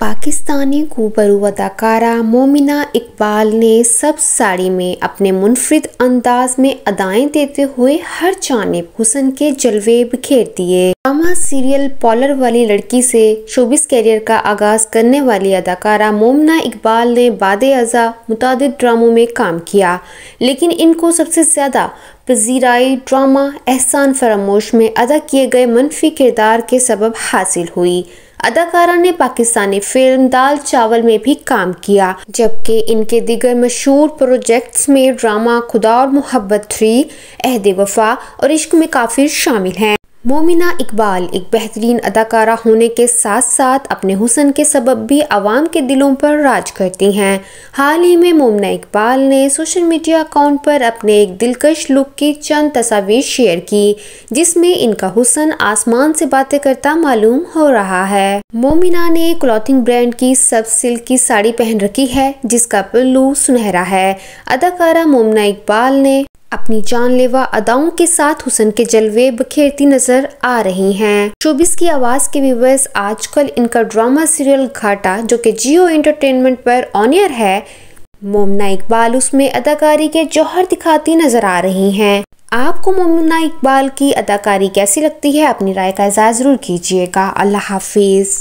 पाकिस्तानी खूबरू अदाकारा मोमिना इकबाल ने सब साड़ी में अपने मुनफरद अंदाज में अदाएं देते हुए हर जानब हुसन के जलवे बिखेर दिए ड्रामा सीरियल पॉलर वाली लड़की से शोबिस कैरियर का आगाज करने वाली अदाकारा मोमिना इकबाल ने बाद अजा मुतद ड्रामों में काम किया लेकिन इनको सबसे ज़्यादा पजीराई ड्रामा एहसान फरामोश में अदा किए गए मनफी किरदार के सबब हासिल हुई अदाकारा ने पाकिस्तानी फिल्म दाल चावल में भी काम किया जबकि इनके दिगर मशहूर प्रोजेक्ट्स में ड्रामा खुदा और मोहब्बत थ्री अहद वफा और इश्क में काफी शामिल हैं मोमिना इकबाल एक बेहतरीन अदाकारा होने के साथ साथ अपने हुसन के सबब भी आवाम के दिलों पर राज करती हैं हाल ही में मोमिना इकबाल ने सोशल मीडिया अकाउंट पर अपने एक दिलकश लुक की चंद तस्वीर शेयर की जिसमें इनका हुसन आसमान से बातें करता मालूम हो रहा है मोमिना ने क्लॉथिंग ब्रांड की सब सिल्क की साड़ी पहन रखी है जिसका पल्लू सुनहरा है अदाकारा मोमिना इकबाल ने अपनी जानलेवा अदाओं के साथ हुसन के जलवे बखेरती नजर आ रही हैं। चौबीस की आवाज के व्यूवर्स आजकल इनका ड्रामा सीरियल घाटा जो कि जियो एंटरटेनमेंट पर ऑनियर है मोमना इकबाल उसमें अदाकारी के जौहर दिखाती नजर आ रही हैं। आपको मोमना इकबाल की अदाकारी कैसी लगती है अपनी राय का इजाज़ जरूर कीजिएगा अल्लाह हाफिज